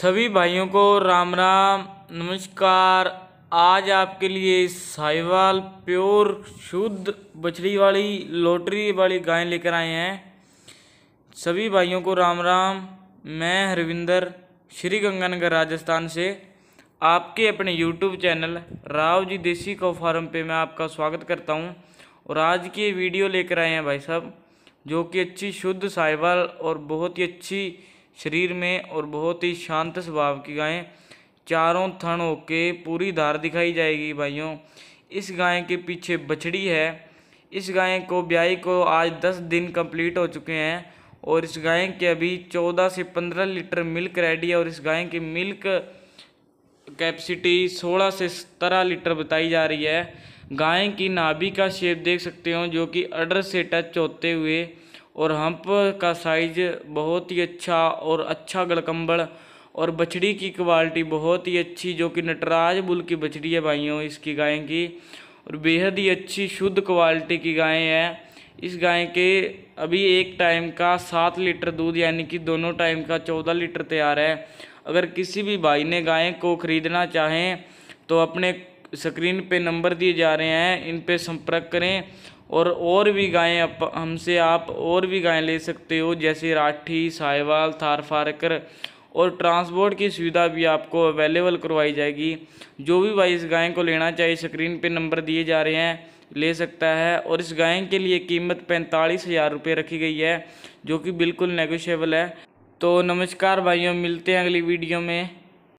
सभी भाइयों को राम राम नमस्कार आज आपके लिए साहिवाल प्योर शुद्ध बछड़ी वाली लोटरी वाली गायें लेकर आए हैं सभी भाइयों को राम राम मैं हरविंदर श्री गंगानगर राजस्थान से आपके अपने यूट्यूब चैनल राव जी देसी को फार्म पे मैं आपका स्वागत करता हूँ और आज की वीडियो लेकर आए हैं भाई साहब जो कि अच्छी शुद्ध साहिवाल और बहुत ही अच्छी शरीर में और बहुत ही शांत स्वभाव की गायें चारों थन होके पूरी धार दिखाई जाएगी भाइयों इस गाय के पीछे बछड़ी है इस गाय को ब्याई को आज दस दिन कंप्लीट हो चुके हैं और इस गाय के अभी चौदह से पंद्रह लीटर मिल्क रेडी है और इस गाय की मिल्क कैपेसिटी सोलह से सत्रह लीटर बताई जा रही है गाय की नाभि का शेप देख सकते हो जो कि अडर से टच होते हुए और हम्प का साइज बहुत ही अच्छा और अच्छा गड़कम्बल और बछड़ी की क्वालिटी बहुत ही अच्छी जो कि नटराज बुल की बछड़ी है भाइयों इसकी गाय की और बेहद ही अच्छी शुद्ध क्वालिटी की गाय है इस गाय के अभी एक टाइम का सात लीटर दूध यानी कि दोनों टाइम का चौदह लीटर तैयार है अगर किसी भी भाई ने गाय को ख़रीदना चाहें तो अपने स्क्रीन पे नंबर दिए जा रहे हैं इन पे संपर्क करें और और भी गायें आप हमसे आप और भी गायें ले सकते हो जैसे राठी साहिवाल थार फारकर और ट्रांसपोर्ट की सुविधा भी आपको अवेलेबल करवाई जाएगी जो भी भाई इस गाय को लेना चाहिए स्क्रीन पे नंबर दिए जा रहे हैं ले सकता है और इस गाय के लिए कीमत पैंतालीस हज़ार रुपये रखी गई है जो कि बिल्कुल नेगोशियबल है तो नमस्कार भाइयों मिलते हैं अगली वीडियो में